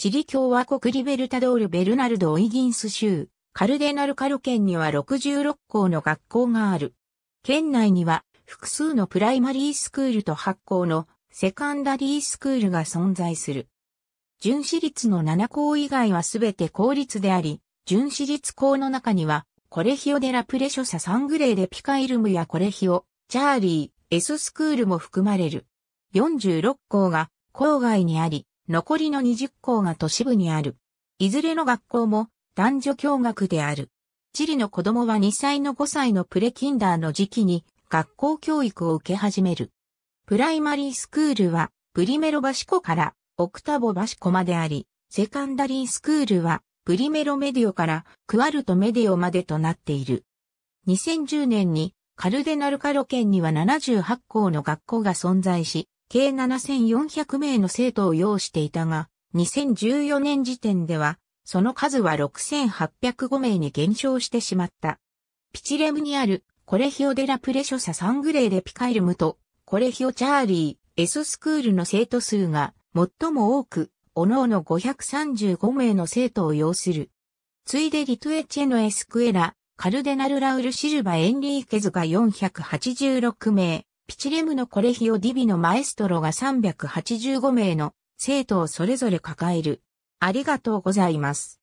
チリ共和国リベルタドール・ベルナルド・オイギンス州、カルデナルカル県には66校の学校がある。県内には複数のプライマリースクールと8校のセカンダリースクールが存在する。純私立の7校以外はすべて公立であり、純私立校の中には、コレヒオデラプレショササングレーデピカイルムやコレヒオ、チャーリー、エススクールも含まれる。46校が郊外にあり、残りの20校が都市部にある。いずれの学校も男女共学である。チリの子供は2歳の5歳のプレキンダーの時期に学校教育を受け始める。プライマリースクールはプリメロバシコからオクタボバシコまであり、セカンダリースクールはプリメロメディオからクアルトメディオまでとなっている。2010年にカルデナルカロ県には78校の学校が存在し、計7400名の生徒を要していたが、2014年時点では、その数は6805名に減少してしまった。ピチレムにある、コレヒオデラプレショササングレーレピカイルムと、コレヒオチャーリー、S スクールの生徒数が最も多く、おのおの535名の生徒を要する。ついでリトエチェのエスクエラ、カルデナル・ラウル・シルバ・エンリーケズが486名、ピチレムのコレヒオ・ディビのマエストロが385名の生徒をそれぞれ抱える。ありがとうございます。